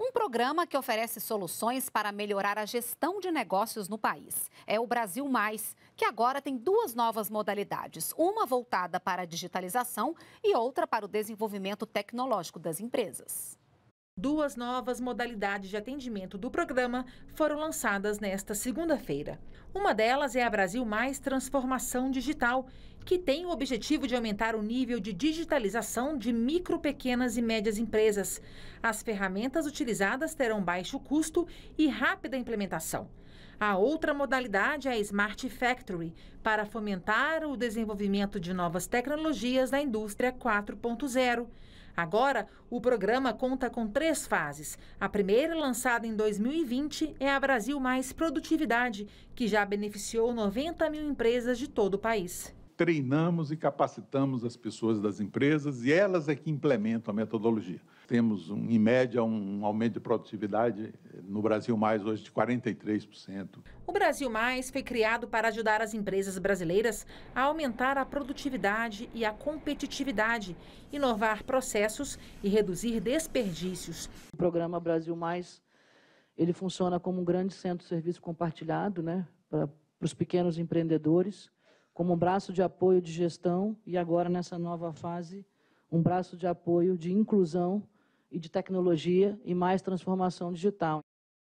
Um programa que oferece soluções para melhorar a gestão de negócios no país. É o Brasil Mais, que agora tem duas novas modalidades: uma voltada para a digitalização e outra para o desenvolvimento tecnológico das empresas. Duas novas modalidades de atendimento do programa foram lançadas nesta segunda-feira. Uma delas é a Brasil Mais Transformação Digital, que tem o objetivo de aumentar o nível de digitalização de micro, pequenas e médias empresas. As ferramentas utilizadas terão baixo custo e rápida implementação. A outra modalidade é a Smart Factory, para fomentar o desenvolvimento de novas tecnologias da indústria 4.0. Agora, o programa conta com três fases. A primeira, lançada em 2020, é a Brasil Mais Produtividade, que já beneficiou 90 mil empresas de todo o país treinamos e capacitamos as pessoas das empresas e elas é que implementam a metodologia. Temos, um, em média, um aumento de produtividade no Brasil Mais hoje de 43%. O Brasil Mais foi criado para ajudar as empresas brasileiras a aumentar a produtividade e a competitividade, inovar processos e reduzir desperdícios. O programa Brasil Mais, ele funciona como um grande centro de serviço compartilhado, né, para os pequenos empreendedores, como um braço de apoio de gestão e agora nessa nova fase, um braço de apoio de inclusão e de tecnologia e mais transformação digital.